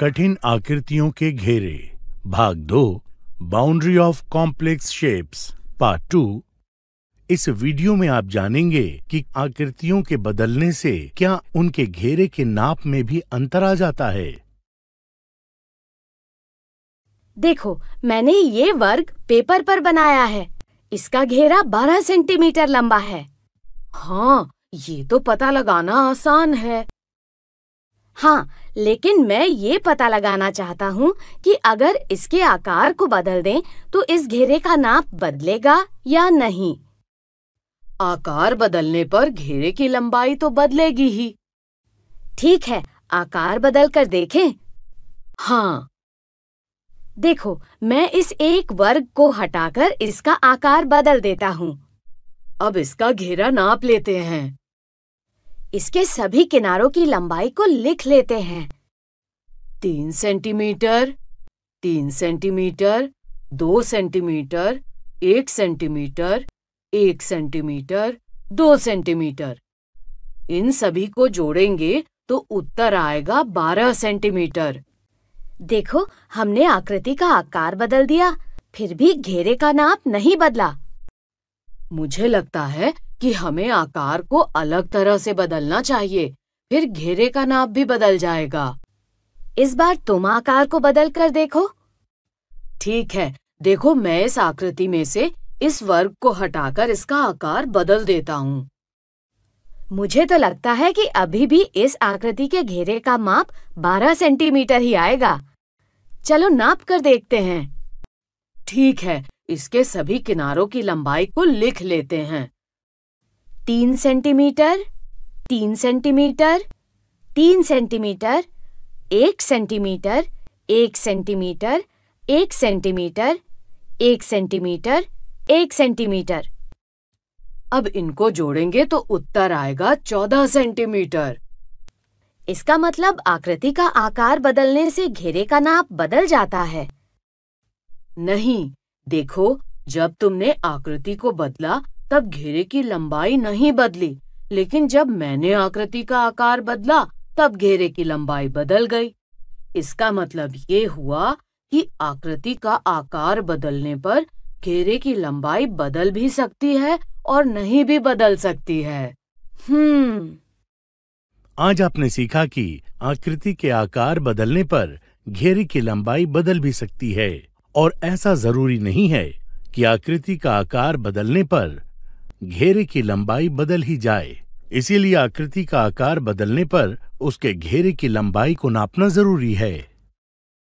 कठिन आकृतियों के घेरे भाग दो boundary of complex shapes part two इस वीडियो में आप जानेंगे कि आकृतियों के बदलने से क्या उनके घेरे के नाप में भी अंतर आ जाता है देखो मैंने ये वर्ग पेपर पर बनाया है इसका घेरा 12 सेंटीमीटर लंबा है हाँ ये तो पता लगाना आसान है हाँ लेकिन मैं ये पता लगाना चाहता हूँ कि अगर इसके आकार को बदल दें तो इस घेरे का नाप बदलेगा या नहीं आकार बदलने पर घेरे की लंबाई तो बदलेगी ही ठीक है आकार बदल कर देखें हाँ देखो मैं इस एक वर्ग को हटाकर इसका आकार बदल देता हूँ अब इसका घेरा नाप लेते हैं इसके सभी किनारों की लंबाई को लिख लेते हैं तीन सेंटीमीटर तीन सेंटीमीटर दो सेंटीमीटर एक सेंटीमीटर एक सेंटीमीटर दो सेंटीमीटर इन सभी को जोड़ेंगे तो उत्तर आएगा बारह सेंटीमीटर देखो हमने आकृति का आकार बदल दिया फिर भी घेरे का नाप नहीं बदला मुझे लगता है कि हमें आकार को अलग तरह से बदलना चाहिए फिर घेरे का नाप भी बदल जाएगा इस बार तुम आकार को बदल कर देखो ठीक है देखो मैं इस आकृति में से इस वर्ग को हटाकर इसका आकार बदल देता हूँ मुझे तो लगता है कि अभी भी इस आकृति के घेरे का माप 12 सेंटीमीटर ही आएगा चलो नाप कर देखते हैं ठीक है इसके सभी किनारों की लंबाई को लिख लेते हैं तीन सेंटीमीटर तीन सेंटीमीटर तीन सेंटीमीटर एक सेंटीमीटर एक सेंटीमीटर एक सेंटीमीटर एक सेंटीमीटर एक सेंटीमीटर अब इनको जोड़ेंगे तो उत्तर आएगा चौदह सेंटीमीटर इसका मतलब आकृति का आकार बदलने से घेरे का नाप बदल जाता है नहीं देखो जब तुमने आकृति को बदला तब घेरे की लंबाई नहीं बदली लेकिन जब मैंने आकृति का आकार बदला तब घेरे की लंबाई बदल गई इसका मतलब ये हुआ कि आकृति का आकार बदलने पर घेरे की लंबाई बदल भी सकती है और नहीं भी बदल सकती है हम्म आज आपने सीखा कि आकृति के आकार बदलने पर घेरे की लंबाई बदल भी सकती है और ऐसा जरूरी नहीं है कि आकृति का आकार बदलने पर घेरे की लंबाई बदल ही जाए इसीलिए आकृति का आकार बदलने पर उसके घेरे की लंबाई को नापना जरूरी है